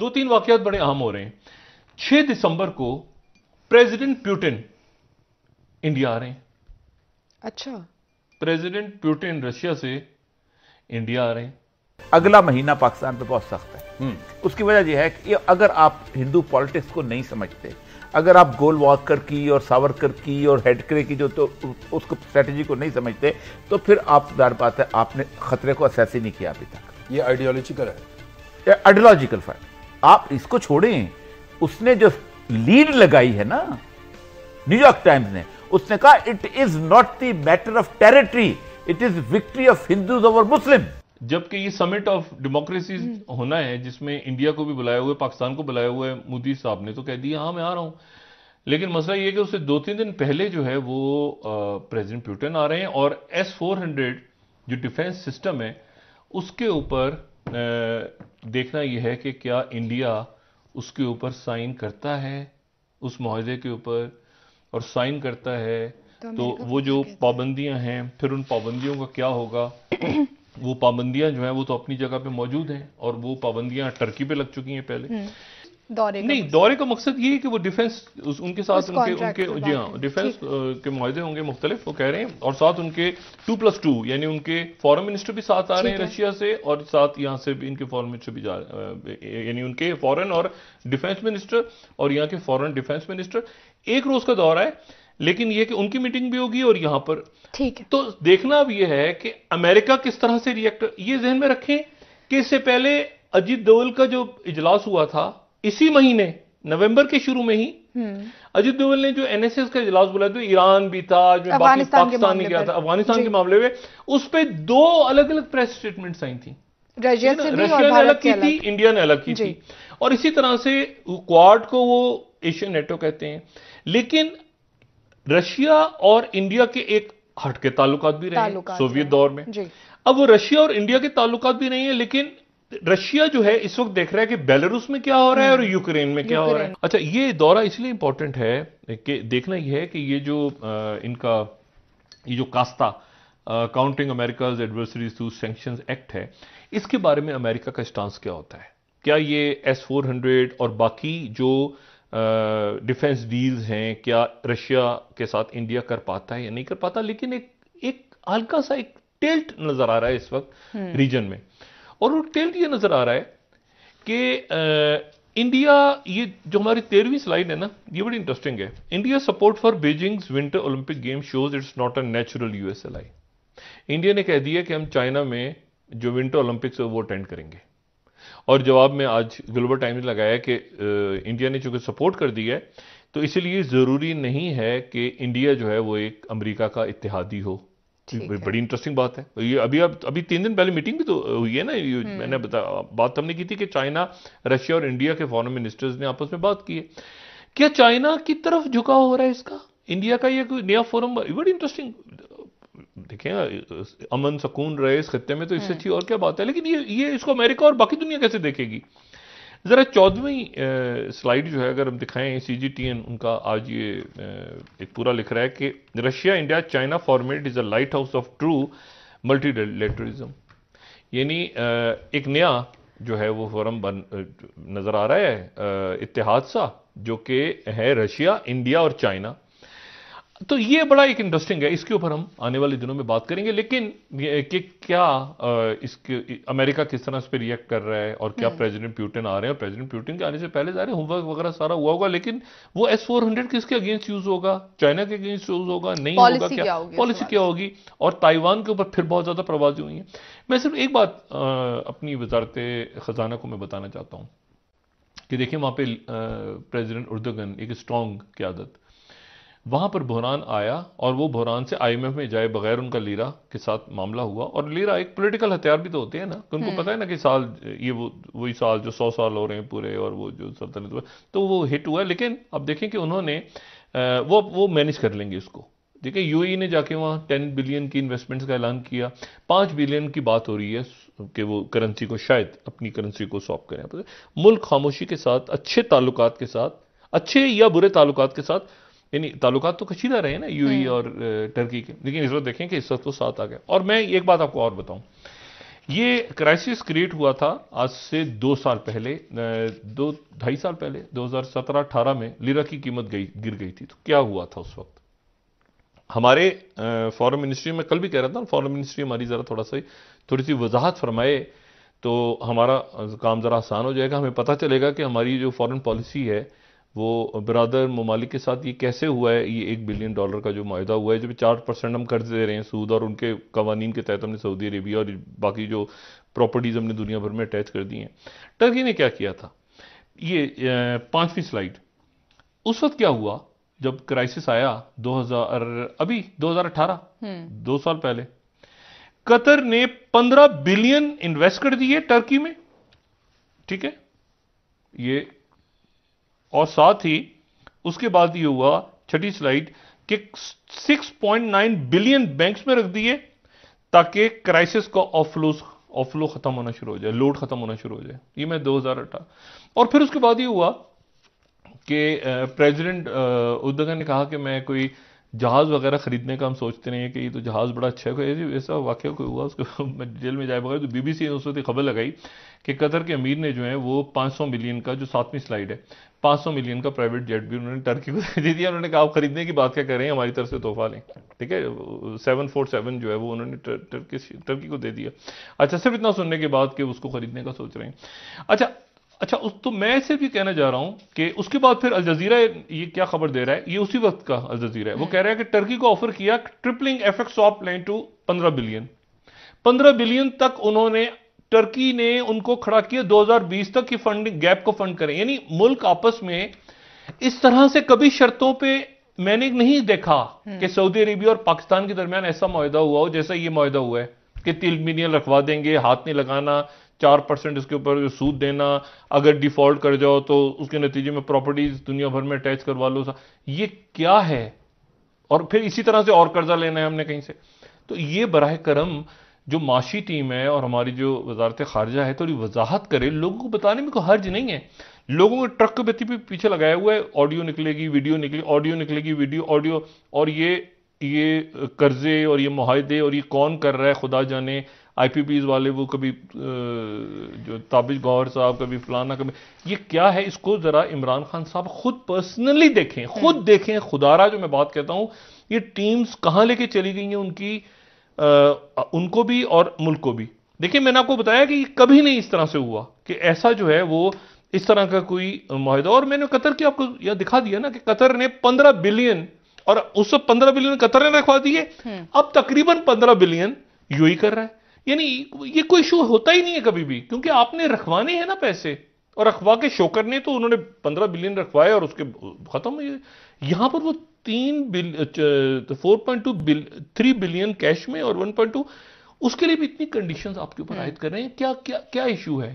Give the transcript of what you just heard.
दो तीन वाकयात बड़े अहम हो रहे हैं 6 दिसंबर को प्रेसिडेंट प्यूटिन इंडिया आ रहे हैं अच्छा प्रेसिडेंट प्यूटिन रशिया से इंडिया आ रहे हैं अगला महीना पाकिस्तान पे बहुत सख्त है हम्म। उसकी वजह यह है कि अगर आप हिंदू पॉलिटिक्स को नहीं समझते अगर आप गोल वॉकर की और सावरकर की और हेडकरे की जो तो उसको स्ट्रेटजी को नहीं समझते तो फिर आप दार बात है आपने खतरे को असैसी नहीं किया अभी तक ये आइडियोलॉजिकल है आइडियोलॉजिकल फैक्ट आप इसको छोड़ें उसने जो लीड लगाई है ना न्यूयॉर्क टाइम्स ने उसने कहा it is not the matter of territory it is victory of Hindus over Muslim जबकि ये समिट ऑफ डेमोक्रेसी होना है जिसमें इंडिया को भी बुलाया हुआ है पाकिस्तान को बुलाया हुआ है मोदी साहब ने तो कह दिया हाँ मैं आ रहा हूं लेकिन मसला ये कि उससे दो तीन दिन पहले जो है वो प्रेसिडेंट प्यूटन आ रहे हैं और एस फोर हंड्रेड जो डिफेंस सिस्टम है उसके ऊपर देखना यह है कि क्या इंडिया उसके ऊपर साइन करता है उस माहे के ऊपर और साइन करता है तो, तो वो जो पाबंदियां हैं फिर उन पाबंदियों का क्या होगा वो पाबंदियां जो हैं वो तो अपनी जगह पे मौजूद हैं और वो पाबंदियां टर्की पे लग चुकी हैं पहले हम्म। दौरे नहीं दौरे का मकसद ये है कि वो डिफेंस उनके साथ उनके उनके जी हाँ डिफेंस के माहे होंगे मुख्तलिफ वो कह रहे हैं और साथ उनके टू प्लस टू यानी उनके फॉरन मिनिस्टर भी साथ आ रहे हैं रशिया से और साथ यहाँ से भी इनके फॉरन मिनिस्टर भी जा यानी उनके फॉरन और डिफेंस मिनिस्टर और यहाँ के फॉरन डिफेंस मिनिस्टर एक रोज का दौरा है लेकिन यह कि उनकी मीटिंग भी होगी और यहाँ पर ठीक है तो देखना अब यह है कि अमेरिका किस तरह से रिएक्ट ये जहन में रखें कि इससे पहले अजीत दोवल का जो इजलास हुआ था इसी महीने नवंबर के शुरू में ही हम्म। अजित दोवल ने जो एनएसएस का इजलास बुलाया था ईरान भी था जो पाकिस्तान ने किया था अफगानिस्तान के मामले में उस पर दो अलग अलग प्रेस स्टेटमेंट आई थी रशिया ने अलग की थी इंडिया ने अलग की थी और इसी तरह से क्वाड को वो एशियन नेटो कहते हैं लेकिन रशिया और इंडिया के एक हटके ताल्लुकात भी रहे सोवियत दौर में अब वो रशिया और इंडिया के ताल्लुकात भी नहीं है लेकिन रशिया जो है इस वक्त देख रहा है कि बेलारूस में क्या हो रहा है और हम्म। यूक्रेन में क्या हो रहा है अच्छा ये दौरा इसलिए इंपॉर्टेंट है कि देखना यह है कि ये जो इनका ये जो कास्ता countering America's adversaries to sanction act है इसके बारे में अमेरिका का स्टांस क्या होता है क्या ये एस फोर हंड्रेड और बाकी जो डिफेंस डील्स हैं क्या रशिया के साथ इंडिया कर पाता है या नहीं कर पाता लेकिन एक एक हल्का सा एक टेल्ट नजर आ रहा है इस वक्त रीजन हम्म। में और वो टेल्ड ये नज़र आ रहा है कि इंडिया ये जो हमारी तेरहवीं स्लाइड है ना ये बड़ी इंटरेस्टिंग है India support for Beijing's winter Olympic game shows it's not a natural US ally India ने कह दिया कि हम चाइना में जो विंटर ओलंपिक्स है वो अटेंड करेंगे और जवाब में आज ग्लोबल टाइम्स ने लगाया कि इंडिया ने चूंकि सपोर्ट कर दिया है तो इसलिए ज़रूरी नहीं है कि इंडिया जो है वो एक अमरीका का इतिहादी हो बड़ी इंटरेस्टिंग बात है ये अभी अब अभी तीन दिन पहले मीटिंग भी तो हुई है ना ये हम्म। मैंने बता बात हमने की थी कि चाइना रशिया और इंडिया के फॉरेन मिनिस्टर्स ने आपस में बात की है क्या चाइना की तरफ झुकाव हो रहा है इसका इंडिया का ये कोई नया फोरम बड़ी इंटरेस्टिंग देखें अमन सकून रहे इस खत्ते में तो इससे हम्म। अच्छी और क्या बात है लेकिन ये ये इसको अमेरिका और बाकी दुनिया कैसे देखेगी ज़रा चौदहवीं स्लाइड जो है अगर हम दिखाएं सी जी टी एन उनका आज ये एक पूरा लिख रहा है कि Russia India China format is a lighthouse of true multilateralism यानी एक नया जो है वो फॉरम बन नज़र आ रहा है इतिहाद सा जो कि है रशिया इंडिया और चाइना तो ये बड़ा एक इंटरेस्टिंग है इसके ऊपर हम आने वाले दिनों में बात करेंगे लेकिन कि क्या इसके अमेरिका किस तरह इस पर रिएक्ट कर रहा है और क्या प्रेसिडेंट हम्म। प्यूटिन आ रहे हैं और प्रेसिडेंट प्यूटिन के आने से पहले जा रहे होमवर्क वगैरह सारा हुआ होगा लेकिन वो एस फोर हंड्रेड किसके अगेंस्ट यूज होगा चाइना के अगेंस्ट यूज होगा नहीं होगा क्या पॉलिसी क्या होगी और ताइवान के ऊपर फिर बहुत ज्यादा प्रभावी हुई है मैं सिर्फ एक बात अपनी वजारत खजाना को मैं बताना चाहता हूँ कि देखिए वहाँ पे प्रेसिडेंट उर्दगन एक स्ट्रॉन्ग क्यादत वहाँ पर बहरान आया और वो बहरान से आईएमएफ में जाए बगैर उनका लीरा के साथ मामला हुआ और लीरा एक पॉलिटिकल हथियार भी तो होते हैं ना कि उनको हम्म। पता है ना कि साल ये वो वही साल जो सौ साल हो रहे हैं पूरे और वो जो सल्तनत तो वो हिट हुआ लेकिन अब देखें कि उन्होंने वो वो मैनेज कर लेंगे उसको ठीक है यूएई ने जाके वहाँ टेन बिलियन की इन्वेस्टमेंट्स का ऐलान किया पाँच बिलियन की बात हो रही है कि वो करेंसी को शायद अपनी करेंसी को सौंप करें मुल्क खामोशी के साथ अच्छे ताल्लुकात के साथ अच्छे या बुरे ताल्लुकात के साथ यानी ताल्लुक तो कशीदा रहे ना यूई हम्म। और टर्की के लेकिन इस वक्त देखें कि इस वक्त तो साथ आ गए और मैं एक बात आपको और बताऊं ये क्राइसिस क्रिएट हुआ था आज से दो साल पहले दो ढाई साल पहले 2017-18 में लीरा की कीमत गई गिर गई थी तो क्या हुआ था उस वक्त हमारे फॉरेन मिनिस्ट्री में कल भी कह रहा था फॉरेन मिनिस्ट्री हमारी ज़रा थोड़ा सा थोड़ी सी वजाहत फरमाए तो हमारा काम ज़रा आसान हो जाएगा हमें पता चलेगा कि हमारी जो फॉरेन पॉलिसी है वो बरदर ममालिक के साथ ये कैसे हुआ है ये एक बिलियन डॉलर का जो माहा हुआ है जब चार परसेंट हम कर्ज दे रहे हैं सूद और उनके कवानीन के तहत हमने सऊदी अरेबिया और बाकी जो प्रॉपर्टीज़ हमने दुनिया भर में अटैच कर दी हैं टर्की ने क्या किया था ये पाँचवीं स्लाइड उस वक्त क्या हुआ जब क्राइसिस आया 2000 अभी 2018 हम्म। दो साल पहले कतर ने 15 बिलियन इन्वेस्ट कर दिए टर्की में ठीक है ये और साथ ही उसके बाद ये हुआ छठी स्लाइड कि 6.9 बिलियन बैंक्स में रख दिए ताकि क्राइसिस का ऑफलो ऑफलो खत्म होना शुरू हो जाए लोड खत्म होना शुरू हो जाए ये मैं 2008 और फिर उसके बाद ये हुआ कि प्रेसिडेंट उद्दगा ने कहा कि मैं कोई जहाज़ वगैरह ख़रीदने का हम सोचते रहे कि ये तो जहाज़ बड़ा अच्छा है ऐसा वाक्य कोई हुआ उसको मैं डिटेल में जाए बगैर तो बीबीसी ने उस वक्त खबर लगाई कि कतर के अमीर ने जो है वो 500 मिलियन का जो सातवीं स्लाइड है 500 मिलियन का प्राइवेट जेट भी उन्होंने टर्की को दे दिया उन्होंने कहा आप ख़रीदने की बात क्या करें हमारी तरफ से तोहफा लें ठीक है सेवन फोर सेवन जो है वो उन्होंने टर्की टर्की को दे दिया अच्छा सिर्फ इतना सुनने के बाद कि उसको ख़रीदने का सोच रहे हैं अच्छा अच्छा उस तो मैं सिर्फ ये कहना जा रहा हूं कि उसके बाद फिर जजीरा ये क्या खबर दे रहा है ये उसी वक्त का जजीरा है वो हाँ। कह रहा है कि टर्की को ऑफर किया tripling effect of line to पंद्रह बिलियन पंद्रह बिलियन तक उन्होंने टर्की ने उनको खड़ा किया 2020 तक की फंडिंग गैप को फंड करें यानी मुल्क आपस में इस तरह से कभी शर्तों पे मैंने नहीं देखा हम्म। कि सऊदी अरेबिया और पाकिस्तान के दरमियान ऐसा मुहिदा हुआ हो जैसा ये मुहिदा हुआ है कि तिल मिनियल रखवा देंगे हाथ नहीं लगाना चार परसेंट इसके ऊपर सूद देना अगर डिफॉल्ट कर जाओ तो उसके नतीजे में प्रॉपर्टीज दुनिया भर में अटैच करवा लो सा ये क्या है और फिर इसी तरह से और कर्जा लेना है हमने कहीं से तो ये बरह करम जो माशी टीम है और हमारी जो वजारत खारजा है तो वजाहत करे लोगों को बताने में कोई हर्ज नहीं है लोगों को ट्रक के बत्ती पे पीछे लगाया हुआ है ऑडियो निकलेगी वीडियो निकलेगी ऑडियो निकलेगी वीडियो ऑडियो और ये ये कर्जे और ये माहदे और ये कौन कर रहा है खुदा जाने पीज वाले वो कभी जो ताबिज गौर साहब कभी फलाना कभी ये क्या है इसको ज़रा इमरान खान साहब खुद पर्सनली देखें खुद हम्म। देखें खुदारा जो मैं बात कहता हूँ ये टीम्स कहाँ लेके चली गई हैं उनकी आ, उनको भी और मुल्क को भी देखिए मैंने आपको बताया कि कभी नहीं इस तरह से हुआ कि ऐसा जो है वो इस तरह का कोई माहिदा और मैंने कतर की आपको यह दिखा दिया ना कि कतर ने पंद्रह बिलियन और उस पंद्रह बिलियन कतर ने रखवा दिए हम्म। अब तकरीबन पंद्रह बिलियन यू कर रहा है यानी ये कोई इशू होता ही नहीं है कभी भी क्योंकि आपने रखवाने हैं ना पैसे और रखवा के शोकर ने तो उन्होंने पंद्रह बिलियन रखवाए और उसके खत्म यहां पर वो तीन bill four point two bill three billion cash में और वन पॉइंट टू उसके लिए भी इतनी कंडीशंस आपके ऊपर हम्म। आयद कर रहे हैं क्या क्या क्या इशू है